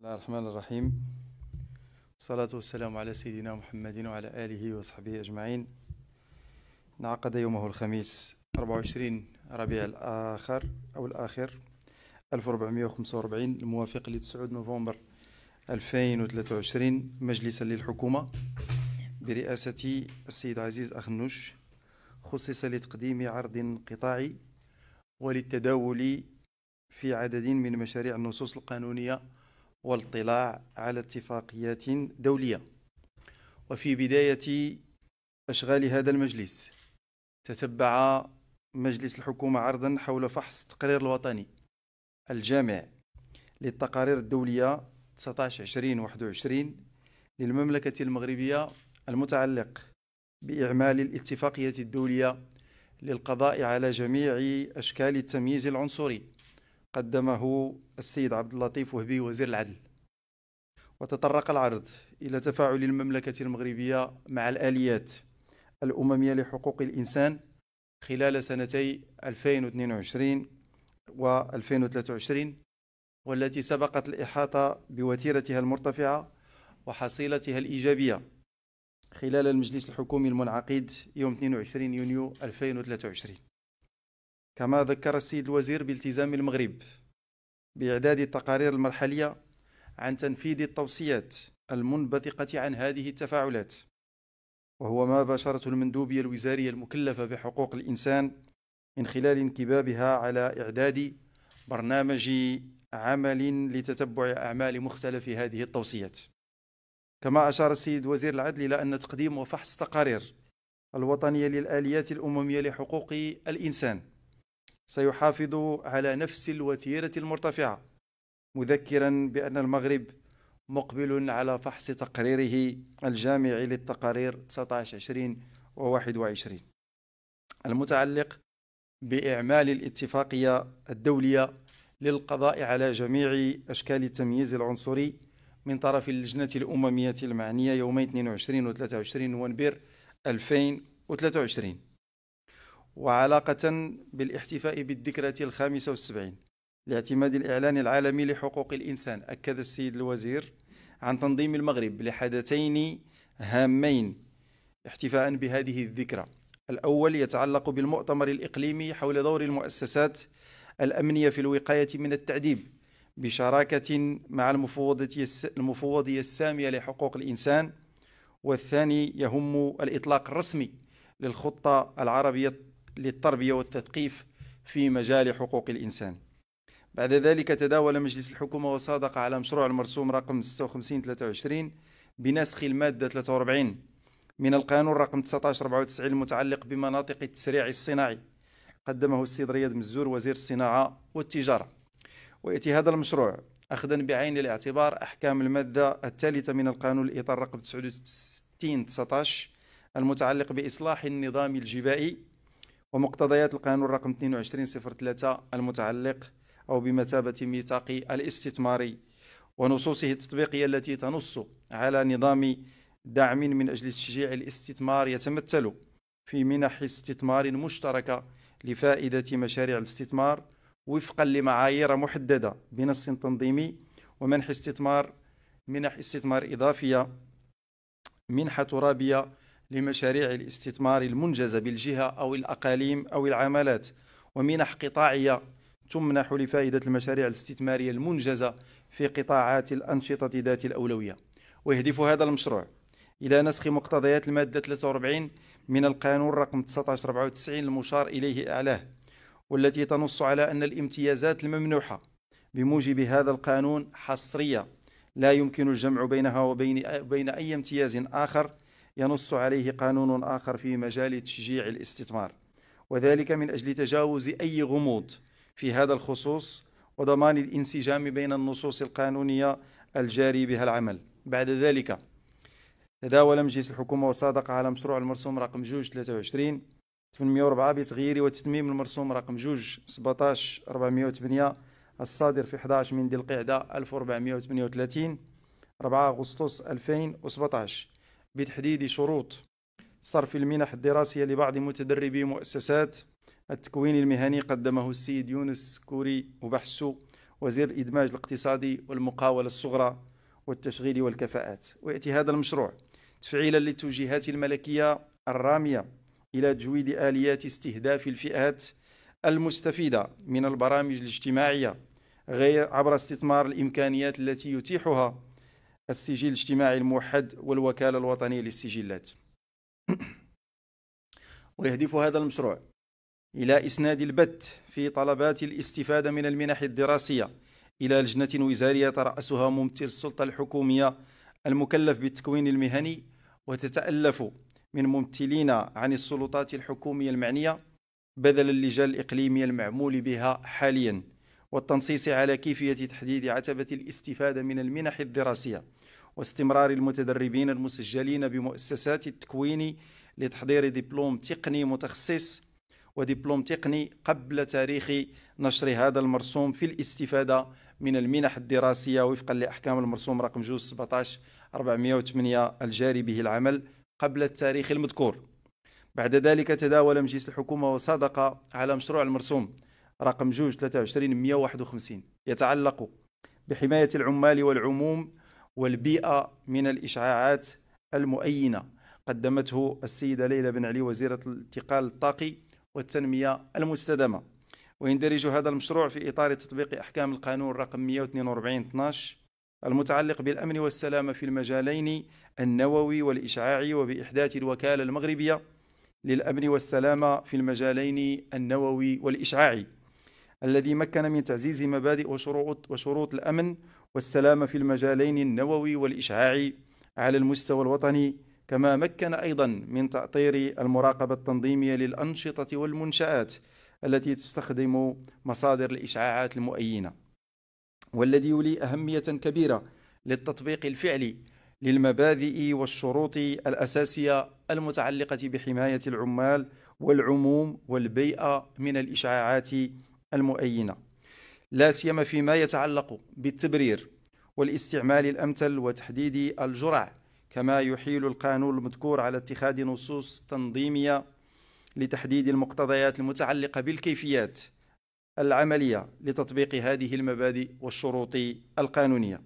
الله الرحمن الرحيم والصلاة والسلام على سيدنا محمد وعلى آله وصحبه أجمعين انعقد يومه الخميس 24 ربيع الآخر أو الآخر 1445 الموافق ل 9 نوفمبر 2023 مجلسا للحكومة برئاسة السيد عزيز أخنوش خصص لتقديم عرض قطاعي وللتداول في عدد من مشاريع النصوص القانونية والاطلاع على اتفاقيات دولية وفي بداية أشغال هذا المجلس تتبع مجلس الحكومة عرضا حول فحص التقرير الوطني الجامع للتقارير الدولية 19 20 21 للمملكة المغربية المتعلق بإعمال الاتفاقية الدولية للقضاء على جميع أشكال التمييز العنصري قدمه السيد عبد اللطيف وهبي وزير العدل وتطرق العرض إلى تفاعل المملكة المغربية مع الآليات الأممية لحقوق الإنسان خلال سنتي 2022 و 2023 والتي سبقت الإحاطة بوتيرتها المرتفعة وحصيلتها الإيجابية خلال المجلس الحكومي المنعقد يوم 22 يونيو 2023 كما ذكر السيد الوزير بالتزام المغرب بإعداد التقارير المرحلية عن تنفيذ التوصيات المنبثقة عن هذه التفاعلات وهو ما باشرته المندوبية الوزارية المكلفة بحقوق الإنسان من خلال انكبابها على إعداد برنامج عمل لتتبع أعمال مختلف هذه التوصيات كما أشار السيد وزير العدل إلى أن تقديم وفحص تقارير الوطنية للآليات الأممية لحقوق الإنسان سيحافظ على نفس الوتيرة المرتفعة مذكرا بأن المغرب مقبل على فحص تقريره الجامع للتقارير 19 و 21 المتعلق بإعمال الاتفاقية الدولية للقضاء على جميع أشكال التمييز العنصري من طرف اللجنة الأممية المعنية يومي 22 و 23 نوفمبر 2023 وعلاقة بالاحتفاء بالذكرى الخامسة والسبعين لاعتماد الإعلان العالمي لحقوق الإنسان أكد السيد الوزير عن تنظيم المغرب لحدثين هامين احتفاء بهذه الذكرى الأول يتعلق بالمؤتمر الإقليمي حول دور المؤسسات الأمنية في الوقاية من التعذيب بشراكة مع المفوضية السامية لحقوق الإنسان والثاني يهم الإطلاق الرسمي للخطة العربية للتربية والتثقيف في مجال حقوق الإنسان بعد ذلك تداول مجلس الحكومة وصادق على مشروع المرسوم رقم 5623 بنسخ المادة 43 من القانون رقم 1994 المتعلق بمناطق التسريع الصناعي قدمه السيد رياض مزور وزير الصناعة والتجارة ويأتي هذا المشروع أخذا بعين الاعتبار أحكام المادة الثالثة من القانون الإطار رقم 69 19 المتعلق بإصلاح النظام الجبائي ومقتضيات القانون رقم 2203 المتعلق أو بمثابة ميثاق الاستثماري ونصوصه التطبيقية التي تنص على نظام دعم من أجل تشجيع الاستثمار يتمثل في منح استثمار مشتركة لفائدة مشاريع الاستثمار وفقا لمعايير محددة بنص تنظيمي ومنح استثمار منح استثمار إضافية منحة ترابية لمشاريع الاستثمار المنجزة بالجهة أو الأقاليم أو العمالات ومنح قطاعية تمنح لفائدة المشاريع الاستثمارية المنجزة في قطاعات الأنشطة ذات الأولوية ويهدف هذا المشروع إلى نسخ مقتضيات المادة 43 من القانون رقم 1994 المشار إليه أعلاه والتي تنص على أن الامتيازات الممنوحة بموجب هذا القانون حصرية لا يمكن الجمع بينها وبين بين أي امتياز آخر ينص عليه قانون آخر في مجال تشجيع الاستثمار وذلك من أجل تجاوز أي غموض في هذا الخصوص وضمان الانسجام بين النصوص القانونية الجاري بها العمل بعد ذلك تداول مجلس الحكومة وصادق على مشروع المرسوم رقم 223 23 804 بتغيير وتتميم المرسوم رقم 2 17 408 الصادر في 11 من ذي القعدة 1438 4 أغسطس 2017 بتحديد شروط صرف المنح الدراسية لبعض متدربي مؤسسات التكوين المهني قدمه السيد يونس كوري وبحسو وزير الإدماج الاقتصادي والمقاولة الصغرى والتشغيل والكفاءات ويأتي هذا المشروع تفعيلا للتوجيهات الملكية الرامية إلى تجويد آليات استهداف الفئات المستفيدة من البرامج الاجتماعية غير عبر استثمار الإمكانيات التي يتيحها السجل الاجتماعي الموحد والوكالة الوطنية للسجلات ويهدف هذا المشروع إلى إسناد البت في طلبات الاستفادة من المنح الدراسية إلى لجنة وزارية ترأسها ممثل السلطة الحكومية المكلف بالتكوين المهني وتتألف من ممثلين عن السلطات الحكومية المعنية بدل اللجان الإقليمية المعمول بها حالياً والتنصيص على كيفية تحديد عتبة الاستفادة من المنح الدراسية واستمرار المتدربين المسجلين بمؤسسات التكوين لتحضير دبلوم تقني متخصص ودبلوم تقني قبل تاريخ نشر هذا المرسوم في الاستفادة من المنح الدراسية وفقا لأحكام المرسوم رقم جوز 17 408 الجاري به العمل قبل التاريخ المذكور بعد ذلك تداول مجلس الحكومة وصادق على مشروع المرسوم رقم جوج 23 151 يتعلق بحماية العمال والعموم والبيئة من الإشعاعات المؤينة قدمته السيدة ليلى بن علي وزيرة الانتقال الطاقي والتنمية المستدامة ويندرج هذا المشروع في إطار تطبيق أحكام القانون رقم 142 12 المتعلق بالأمن والسلامة في المجالين النووي والإشعاعي وبإحداث الوكالة المغربية للأمن والسلامة في المجالين النووي والإشعاعي الذي مكن من تعزيز مبادئ وشروط, وشروط الأمن والسلام في المجالين النووي والإشعاعي على المستوى الوطني كما مكن أيضا من تاطير المراقبة التنظيمية للأنشطة والمنشآت التي تستخدم مصادر الإشعاعات المؤينة والذي يولي أهمية كبيرة للتطبيق الفعلي للمبادئ والشروط الأساسية المتعلقة بحماية العمال والعموم والبيئة من الإشعاعات المؤينة لا سيما فيما يتعلق بالتبرير والاستعمال الأمثل وتحديد الجرع كما يحيل القانون المذكور على اتخاذ نصوص تنظيمية لتحديد المقتضيات المتعلقة بالكيفيات العملية لتطبيق هذه المبادئ والشروط القانونية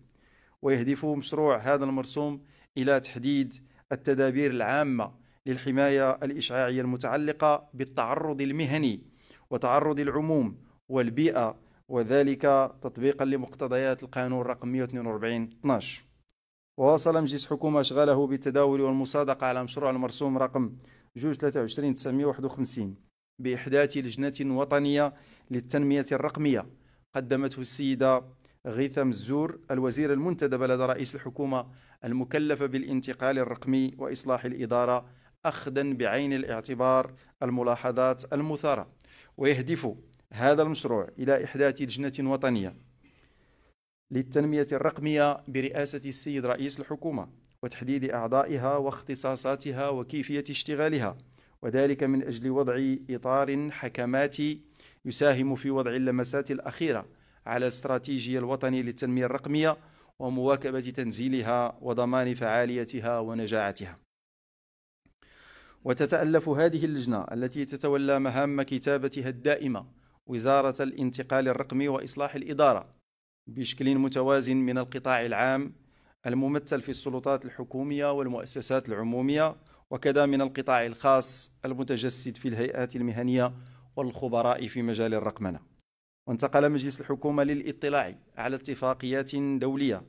ويهدف مشروع هذا المرسوم إلى تحديد التدابير العامة للحماية الإشعاعية المتعلقة بالتعرض المهني وتعرض العموم والبيئة وذلك تطبيقا لمقتضيات القانون رقم 142 12 وواصل مجلس حكومة أشغاله بالتداول والمصادقة على مشروع المرسوم رقم 223 951 بإحداث لجنة وطنية للتنمية الرقمية قدمته السيدة غيثم الزور الوزير المنتدب لدى رئيس الحكومة المكلفة بالانتقال الرقمي وإصلاح الإدارة أخذا بعين الاعتبار الملاحظات المثارة ويهدف هذا المشروع إلى إحداث لجنة وطنية للتنمية الرقمية برئاسة السيد رئيس الحكومة وتحديد أعضائها واختصاصاتها وكيفية اشتغالها وذلك من أجل وضع إطار حكماتي يساهم في وضع اللمسات الأخيرة على الاستراتيجية الوطنية للتنمية الرقمية ومواكبة تنزيلها وضمان فعاليتها ونجاعتها وتتألف هذه اللجنة التي تتولى مهام كتابتها الدائمة وزارة الانتقال الرقمي وإصلاح الإدارة بشكل متوازن من القطاع العام الممثل في السلطات الحكومية والمؤسسات العمومية وكذا من القطاع الخاص المتجسد في الهيئات المهنية والخبراء في مجال الرقمنة وانتقل مجلس الحكومة للاطلاع على اتفاقيات دولية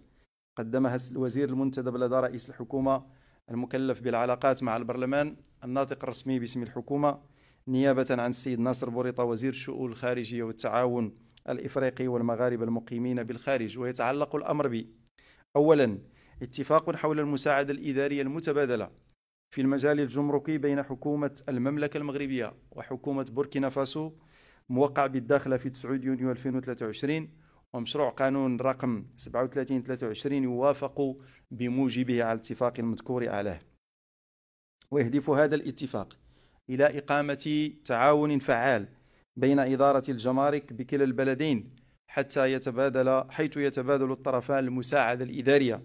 قدمها الوزير المنتدب لدى رئيس الحكومة المكلف بالعلاقات مع البرلمان الناطق الرسمي باسم الحكومة نيابة عن السيد ناصر بوريطة وزير الشؤون الخارجية والتعاون الإفريقي والمغاربة المقيمين بالخارج ويتعلق الأمر ب أولا اتفاق حول المساعدة الإدارية المتبادلة في المجال الجمركي بين حكومة المملكة المغربية وحكومة بوركينا فاسو موقع بالداخلة في 9 يونيو 2023 ومشروع قانون رقم 3723 يوافق بموجبه على الاتفاق المذكور أعلاه ويهدف هذا الاتفاق إلى إقامة تعاون فعال بين إدارة الجمارك بكلا البلدين حتى يتبادل حيث يتبادل الطرفان المساعدة الإدارية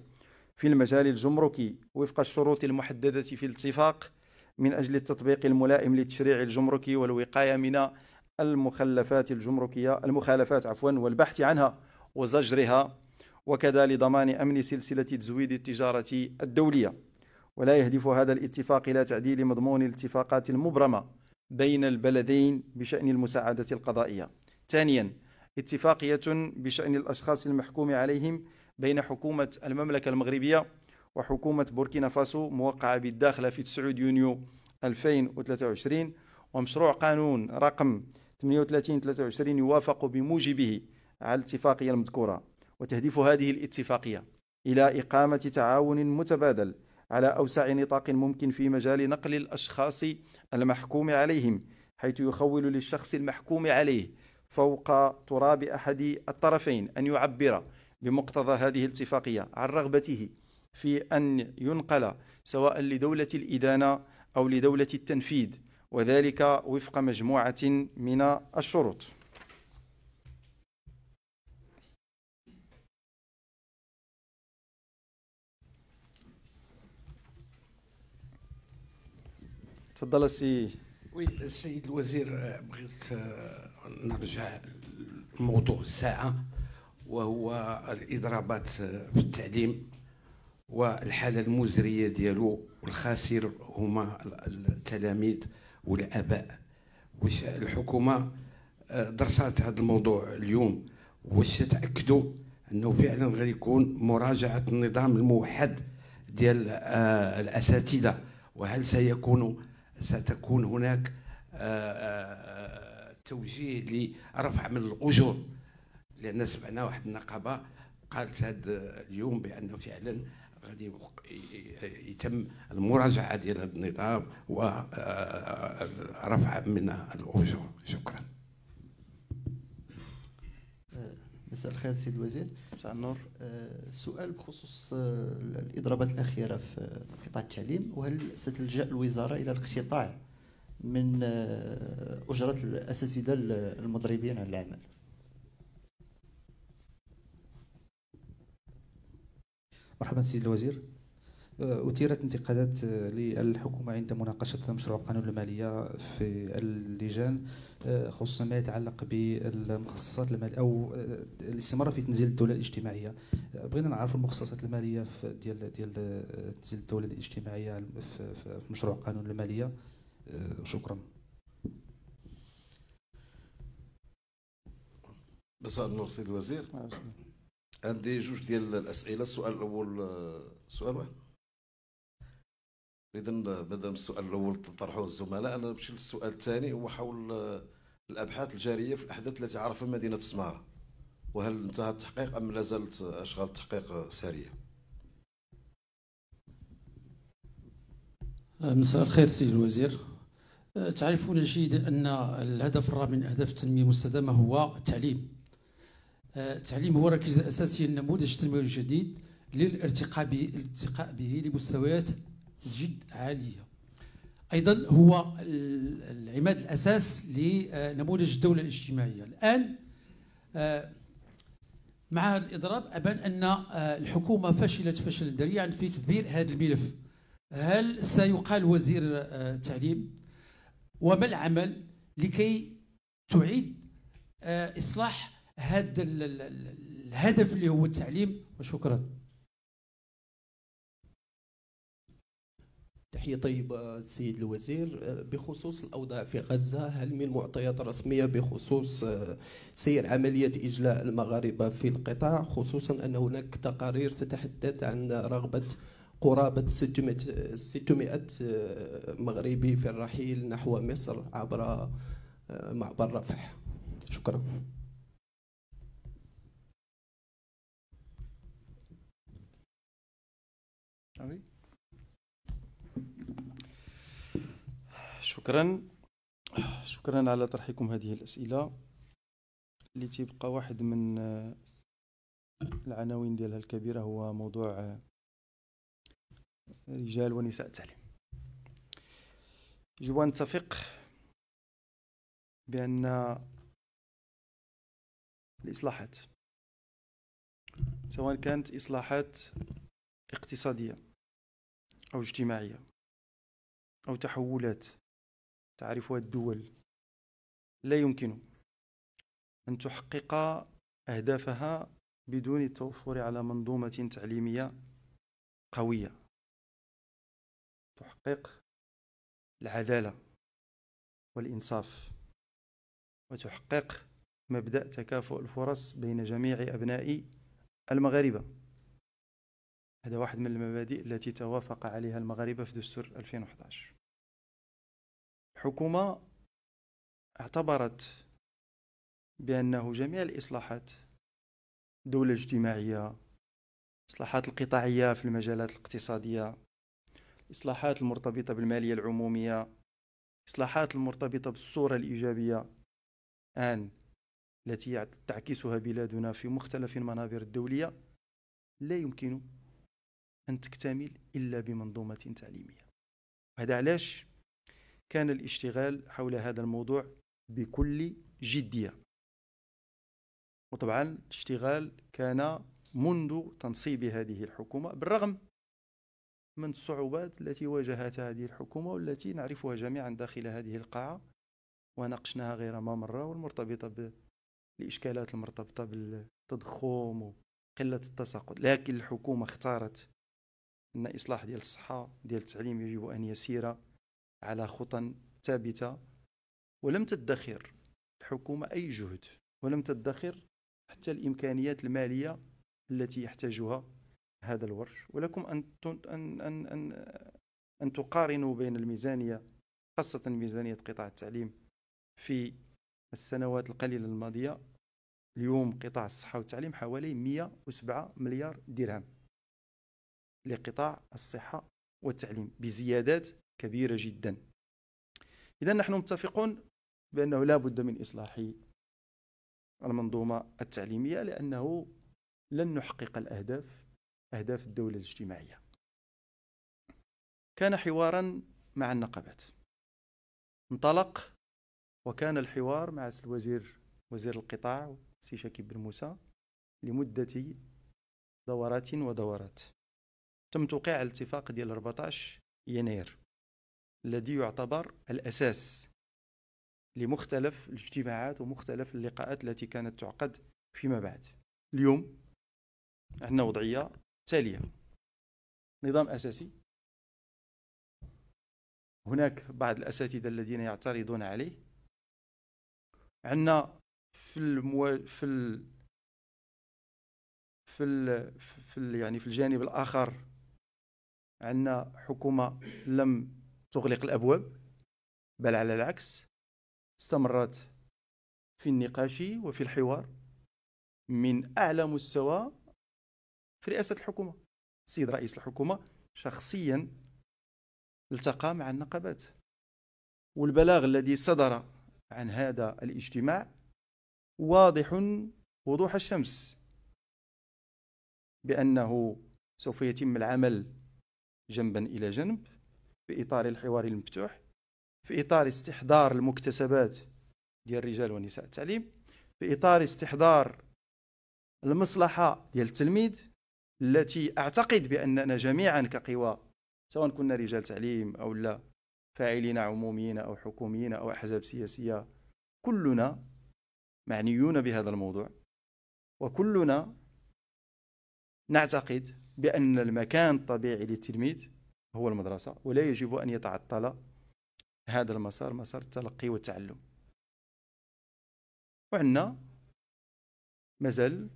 في المجال الجمركي وفق الشروط المحددة في الاتفاق من أجل التطبيق الملائم للتشريع الجمركي والوقاية من المخلفات الجمركية المخالفات عفوا والبحث عنها وزجرها وكذا لضمان أمن سلسلة تزويد التجارة الدولية ولا يهدف هذا الاتفاق إلى تعديل مضمون الاتفاقات المبرمة بين البلدين بشأن المساعدة القضائية ثانيا اتفاقية بشأن الأشخاص المحكوم عليهم بين حكومة المملكة المغربية وحكومة بوركينا فاسو موقعة بالداخلة في 9 يونيو 2023 ومشروع قانون رقم 3823 يوافق بموجبه على الاتفاقية المذكورة وتهدف هذه الاتفاقية إلى إقامة تعاون متبادل على أوسع نطاق ممكن في مجال نقل الأشخاص المحكوم عليهم حيث يخول للشخص المحكوم عليه فوق تراب أحد الطرفين أن يعبر بمقتضى هذه الاتفاقية عن رغبته في أن ينقل سواء لدولة الإدانة أو لدولة التنفيذ وذلك وفق مجموعة من الشروط تفضل السي وي السيد الوزير آه، بغيت آه، نرجع لموضوع الساعه وهو الاضرابات آه، في التعليم والحاله المزريه ديالو والخاسر هما التلاميذ والاباء واش الحكومه درسات هذا الموضوع اليوم واش تاكدوا انه فعلا يكون مراجعه النظام الموحد ديال الاساتذه وهل سيكون ستكون هناك آه، آه، توجيه لرفع من الاجور لان سمعنا واحد النقابه قالت هذا اليوم بانه فعلا غادي يتم المراجعه ديال هذا النظام ورفع آه، من الاجور شكرا مساء الخير سيد الوزير مساء النور السؤال آه، بخصوص آه، الاضرابات الاخيره في قطاع التعليم وهل ستلجا الوزاره الى الاقتطاع من آه، اجره الاساتذه المضربين على العمل مرحبا سيد الوزير آه، أثيرت انتقادات آه، للحكومة عند مناقشة مشروع قانون المالية في اللجان آه، خصوصا ما يتعلق بالمخصصات المالية أو الاستمرار في تنزيل الدولة الاجتماعية بغينا نعرف المخصصات المالية ديال ديال تنزيل الدولة الاجتماعية في مشروع قانون المالية شكرا مساء النور سيد الوزير عندي جوج ديال الاسئله السؤال الاول سؤال واحد اذا مادام السؤال الاول طرحوه الزملاء انا نمشي للسؤال الثاني هو حول آه، الابحاث الجاريه في الاحداث التي عرفها مدينه سماره وهل انتهى التحقيق ام لا زالت اشغال التحقيق ساريه؟ آه، مساء الخير سيد الوزير آه، تعرفون جيدا ان الهدف الرابع من اهداف التنميه المستدامه هو التعليم التعليم هو ركيزه اساسيه للنموذج التنموي الجديد للارتقاء به لمستويات جد عالية أيضا هو العماد الأساس لنموذج الدولة الاجتماعية الآن آه، مع هذا الإضراب أبان أن آه، الحكومة فشلت فشلا ذريعا في تدبير هذا الملف هل سيقال وزير آه، التعليم وما العمل لكي تعيد إصلاح هذا الهدف اللي هو التعليم وشكرا تحية طيبة السيد الوزير آه، بخصوص الأوضاع في غزة هل من معطيات رسمية بخصوص آه، سير عملية إجلاء المغاربة في القطاع خصوصا أن هناك تقارير تتحدث عن رغبة قرابة 600 آه، مغربي في الرحيل نحو مصر عبر معبر رفح شكرا Are we? شكرا شكرا على طرحكم هذه الأسئلة اللي تيبقى واحد من آه، العناوين ديالها الكبيرة هو موضوع آه، رجال ونساء التعليم يجب أن نتفق بأن الإصلاحات سواء كانت إصلاحات اقتصادية أو اجتماعية أو تحولات تعرفها الدول لا يمكن أن تحقق أهدافها بدون التوفر على منظومة تعليمية قوية تحقق العدالة والإنصاف وتحقق مبدأ تكافؤ الفرص بين جميع أبناء المغاربة هذا واحد من المبادئ التي توافق عليها المغاربة في دستور 2011 حكومة اعتبرت بأنه جميع الإصلاحات الدولة الاجتماعية الإصلاحات القطاعية في المجالات الاقتصادية الإصلاحات المرتبطة بالمالية العمومية الإصلاحات المرتبطة بالصورة الإيجابية آن التي تعكسها بلادنا في مختلف المنابر الدولية لا يمكن أن تكتمل إلا بمنظومة تعليمية هذا علاش كان الاشتغال حول هذا الموضوع بكل جدية وطبعا الاشتغال كان منذ تنصيب هذه الحكومة بالرغم من الصعوبات التي واجهتها هذه الحكومة والتي نعرفها جميعا داخل هذه القاعة وناقشناها غير ما مرة والمرتبطة بالإشكالات المرتبطة بالتضخم وقلة التساقط لكن الحكومة اختارت أن إصلاح ديال الصحة ديال التعليم يجب أن يسير على خطى ثابته ولم تدخر الحكومه اي جهد ولم تدخر حتى الامكانيات الماليه التي يحتاجها هذا الورش ولكم ان ان ان ان, أن تقارنوا بين الميزانيه خاصه ميزانيه قطاع التعليم في السنوات القليله الماضيه اليوم قطاع الصحه والتعليم حوالي 107 مليار درهم لقطاع الصحه والتعليم بزيادات كبيرة جدا إذا نحن متفقون بأنه لا بد من إصلاح المنظومة التعليمية لأنه لن نحقق الأهداف أهداف الدولة الاجتماعية كان حوارا مع النقابات انطلق وكان الحوار مع الوزير وزير القطاع سي شاكي بن موسى لمدة دورات ودورات تم توقيع الاتفاق ديال 14 يناير الذي يعتبر الأساس لمختلف الاجتماعات ومختلف اللقاءات التي كانت تعقد فيما بعد اليوم عندنا وضعية تالية نظام أساسي هناك بعض الأساتذة الذين يعترضون عليه عندنا في المو... في ال... في ال... في ال... يعني في الجانب الآخر عندنا حكومة لم تغلق الابواب بل على العكس استمرت في النقاش وفي الحوار من اعلى مستوى في رئاسه الحكومه السيد رئيس الحكومه شخصيا التقى مع النقابات والبلاغ الذي صدر عن هذا الاجتماع واضح وضوح الشمس بانه سوف يتم العمل جنبا الى جنب في اطار الحوار المفتوح في اطار استحضار المكتسبات ديال الرجال ونساء التعليم في اطار استحضار المصلحه ديال التلميذ التي اعتقد باننا جميعا كقوى سواء كنا رجال تعليم او لا فاعلين عموميين او حكوميين او احزاب سياسيه كلنا معنيون بهذا الموضوع وكلنا نعتقد بان المكان الطبيعي للتلميذ هو المدرسة ولا يجب أن يتعطل هذا المسار مسار التلقي والتعلم وعندنا مازال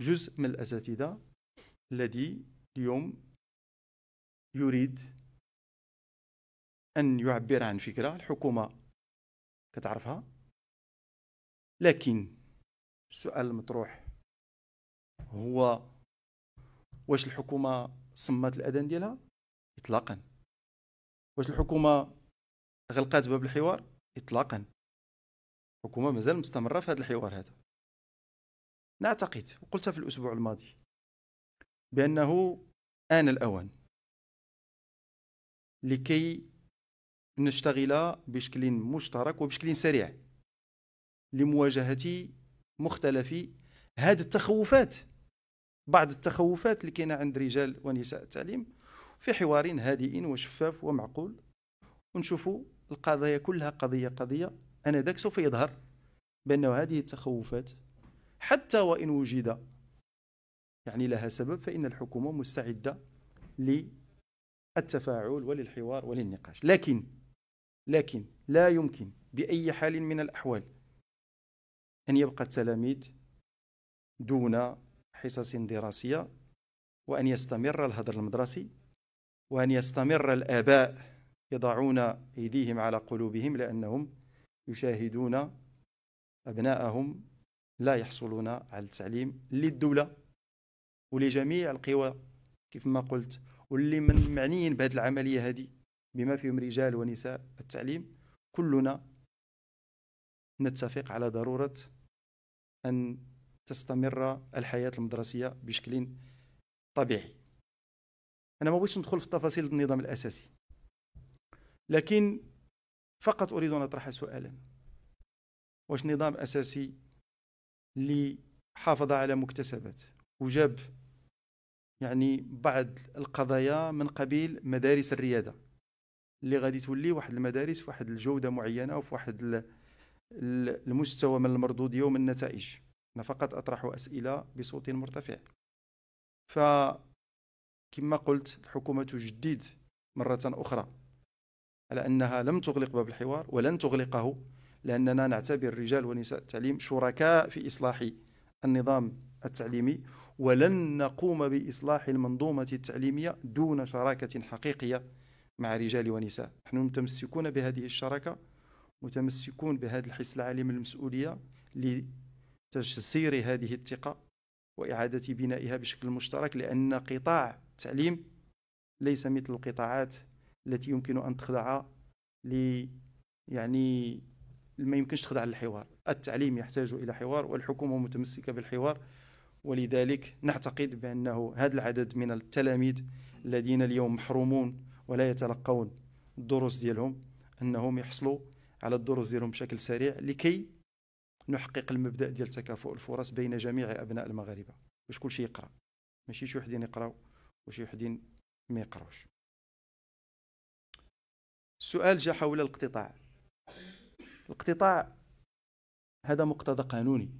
جزء من الأساتذة الذي اليوم يريد أن يعبر عن فكرة الحكومة كتعرفها لكن السؤال المطروح هو واش الحكومة صمت الأذان ديالها اطلاقا واش الحكومه غلقات باب الحوار اطلاقا الحكومه مازال مستمره في هذا الحوار هذا نعتقد وقلت في الاسبوع الماضي بانه ان الاوان لكي نشتغل بشكل مشترك وبشكل سريع لمواجهه مختلف هذه التخوفات بعض التخوفات اللي كاينه عند رجال ونساء التعليم في حوار هادئ وشفاف ومعقول ونشوفوا القضايا كلها قضية قضية أنا ذاك سوف يظهر بأن هذه التخوفات حتى وإن وجد يعني لها سبب فإن الحكومة مستعدة للتفاعل وللحوار وللنقاش لكن لكن لا يمكن بأي حال من الأحوال أن يبقى التلاميذ دون حصص دراسية وأن يستمر الهدر المدرسي وأن يستمر الآباء يضعون أيديهم على قلوبهم لأنهم يشاهدون أبناءهم لا يحصلون على التعليم للدولة ولجميع القوى كيف ما قلت واللي من معنيين بهذه العملية هذه بما فيهم رجال ونساء التعليم كلنا نتفق على ضرورة أن تستمر الحياة المدرسية بشكل طبيعي انا ما بغيتش ندخل في تفاصيل النظام الاساسي لكن فقط اريد ان اطرح سؤالا واش نظام اساسي اللي حافظ على مكتسبات وجاب يعني بعض القضايا من قبيل مدارس الرياده اللي غادي تولي واحد المدارس في واحد الجوده معينه وفي واحد المستوى من المردود يوم النتائج انا فقط اطرح اسئله بصوت مرتفع ف كما قلت الحكومة تجدد مرة أخرى على أنها لم تغلق باب الحوار ولن تغلقه لأننا نعتبر رجال ونساء التعليم شركاء في إصلاح النظام التعليمي ولن نقوم بإصلاح المنظومة التعليمية دون شراكة حقيقية مع رجال ونساء نحن متمسكون بهذه الشراكة متمسكون بهذا الحس العالي من المسؤولية لتجسير هذه الثقة وإعادة بنائها بشكل مشترك لأن قطاع التعليم ليس مثل القطاعات التي يمكن أن تخضع ل يعني ما يمكنش تخضع للحوار التعليم يحتاج إلى حوار والحكومة متمسكة بالحوار ولذلك نعتقد بأنه هذا العدد من التلاميذ الذين اليوم محرومون ولا يتلقون الدروس ديالهم أنهم يحصلوا على الدروس ديالهم بشكل سريع لكي نحقق المبدأ ديال تكافؤ الفرص بين جميع أبناء المغاربة باش كل شيء يقرأ ماشي شي وحدين يقراو وشي وحدين ما يقراوش السؤال جاء حول الاقتطاع الاقتطاع هذا مقتضى قانوني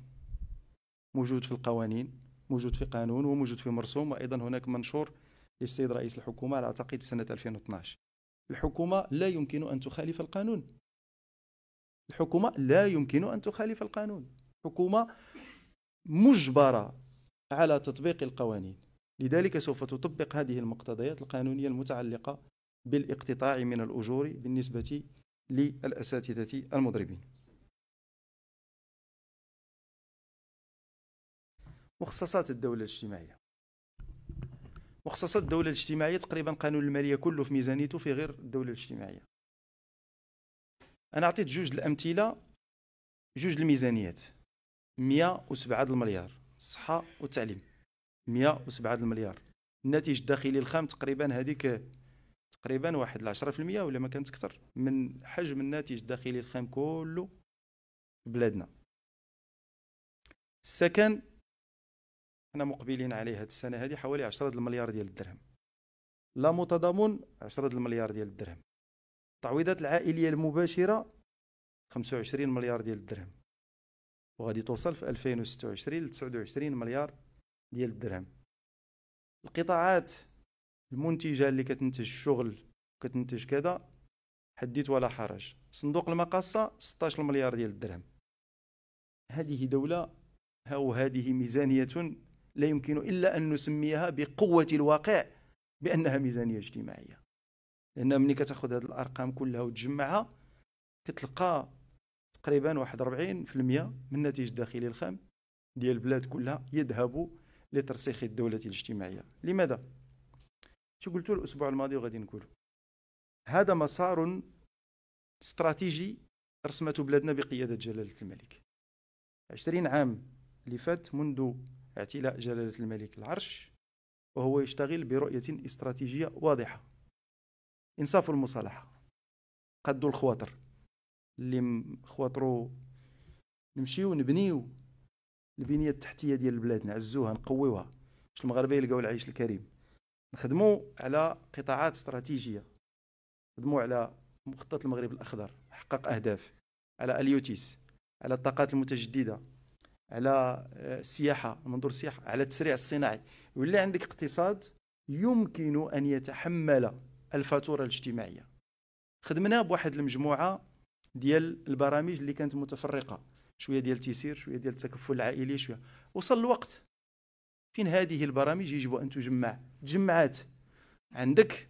موجود في القوانين موجود في قانون وموجود في مرسوم وايضا هناك منشور للسيد رئيس الحكومه على اعتقد سنه 2012 الحكومه لا يمكن ان تخالف القانون الحكومه لا يمكن ان تخالف القانون الحكومه مجبره على تطبيق القوانين لذلك سوف تطبق هذه المقتضيات القانونية المتعلقة بالاقتطاع من الأجور بالنسبة للأساتذة المضربين مخصصات الدولة الاجتماعية مخصصات الدولة الاجتماعية تقريبا قانون المالية كله في ميزانيته في غير الدولة الاجتماعية أنا أعطيت جوج الأمثلة جوج الميزانيات 107 المليار الصحة والتعليم 107 المليار الناتج الداخلي الخام تقريبا هذيك تقريبا واحد 10% ولا ما كانت اكثر من حجم الناتج الداخلي الخام كله في بلادنا السكن احنا مقبلين عليه هذه السنه هذه حوالي 10 المليار ديال الدرهم لا متضامن 10 المليار ديال الدرهم التعويضات العائليه المباشره 25 مليار ديال الدرهم وغادي توصل في 2026 ل 29 مليار ديال الدرهم القطاعات المنتجه اللي كتنتج الشغل كتنتج كذا حديت ولا حرج صندوق المقاصه 16 مليار ديال الدرهم هذه دوله او هذه ميزانيه لا يمكن الا ان نسميها بقوه الواقع بانها ميزانيه اجتماعيه لان ملي كتاخذ هذه الارقام كلها وتجمعها كتلقى تقريبا واحد من الناتج الداخلي الخام ديال البلاد كلها يذهب لترسيخ الدولة الاجتماعية لماذا؟ شو قلتوا الأسبوع الماضي وغادي نقول هذا مسار استراتيجي رسمته بلادنا بقيادة جلالة الملك عشرين عام اللي فات منذ اعتلاء جلالة الملك العرش وهو يشتغل برؤية استراتيجية واضحة إنصاف المصالحة قد الخواطر اللي خواطروا نمشيو نبنيو البنيه التحتيه ديال البلاد نعزوها نقويوها باش المغاربه يلقاو العيش الكريم نخدموا على قطاعات استراتيجيه نخدموا على مخطط المغرب الاخضر حقق اهداف على اليوتيس على الطاقات المتجدده على آه، السياحه منظور السياحه على التسريع الصناعي ولا عندك اقتصاد يمكن ان يتحمل الفاتوره الاجتماعيه خدمنا بواحد المجموعه ديال البرامج اللي كانت متفرقه شويه ديال التيسير شويه ديال التكفل العائلي شويه وصل الوقت فين هذه البرامج يجب ان تجمع تجمعات عندك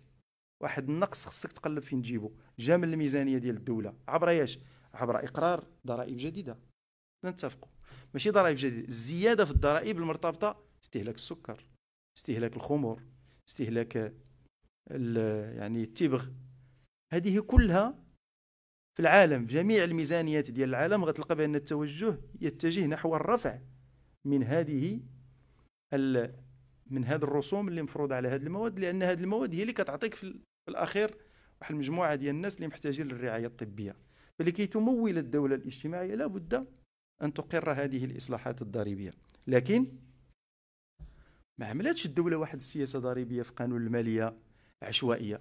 واحد النقص خصك تقلب فين تجيبو جا من الميزانيه ديال الدوله عبر ايش عبر اقرار ضرائب جديده نتفقوا ماشي ضرائب جديده الزياده في الضرائب المرتبطه استهلاك السكر استهلاك الخمور استهلاك يعني التبغ هذه كلها في العالم في جميع الميزانيات ديال العالم غتلقى بان التوجه يتجه نحو الرفع من هذه من هذه الرسوم اللي مفروضه على هذه المواد لان هذه المواد هي اللي كتعطيك في الاخير واحد المجموعه ديال الناس اللي محتاجين للرعايه الطبيه فلكي تمول الدوله الاجتماعيه لابد ان تقر هذه الاصلاحات الضريبيه لكن ما عملتش الدوله واحد السياسه ضريبيه في قانون الماليه عشوائيه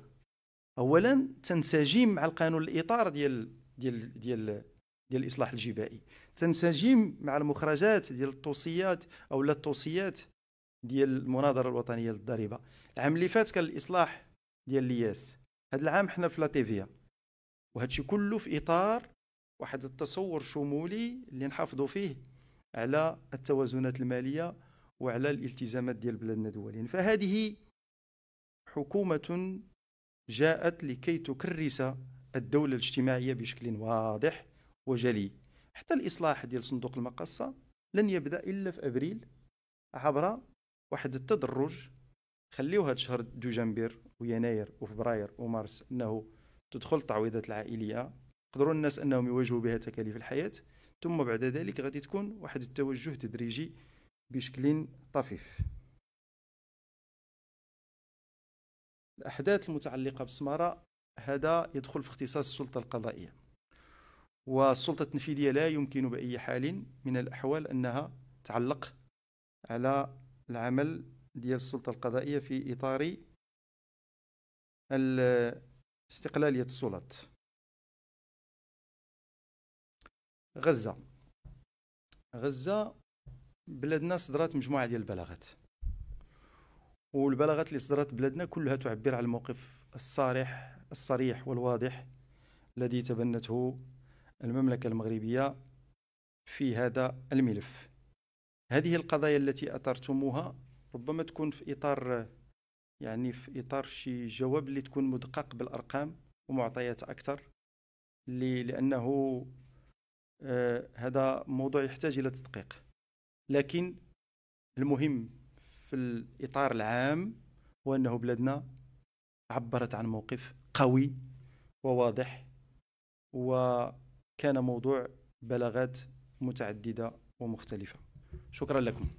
اولا تنسجم مع القانون الاطار ديال ديال ديال ديال الاصلاح الجبائي تنسجم مع المخرجات ديال التوصيات او لا التوصيات ديال المناظره الوطنيه للضريبه العام اللي فات كان الاصلاح ديال الياس هذا العام حنا في لاتيفيا وهذا الشيء كله في اطار واحد التصور شمولي اللي نحافظوا فيه على التوازنات الماليه وعلى الالتزامات ديال بلادنا دوليا فهذه حكومه جاءت لكي تكرس الدولة الاجتماعية بشكل واضح وجلي حتى الإصلاح ديال صندوق المقاصة لن يبدأ إلا في أبريل عبر واحد التدرج خليو هاد شهر دجنبر ويناير وفبراير ومارس انه تدخل التعويضات العائليه قدروا الناس انهم يواجهوا بها تكاليف الحياه ثم بعد ذلك غادي تكون واحد التوجه تدريجي بشكل طفيف الأحداث المتعلقة بسمارة هذا يدخل في اختصاص السلطة القضائية والسلطة التنفيذية لا يمكن بأي حال من الأحوال أنها تعلق على العمل ديال السلطة القضائية في إطار استقلالية السلطات غزة غزة بلادنا صدرات مجموعة ديال البلاغات والبلاغات اللي صدرت بلادنا كلها تعبر عن الموقف الصارح الصريح والواضح الذي تبنته المملكة المغربية في هذا الملف هذه القضايا التي أثرتموها ربما تكون في إطار يعني في إطار شي جواب اللي تكون مدقق بالأرقام ومعطيات أكثر لأنه آه، هذا موضوع يحتاج إلى تدقيق لكن المهم في الاطار العام هو انه بلادنا عبرت عن موقف قوي وواضح وكان موضوع بلاغات متعدده ومختلفه شكرا لكم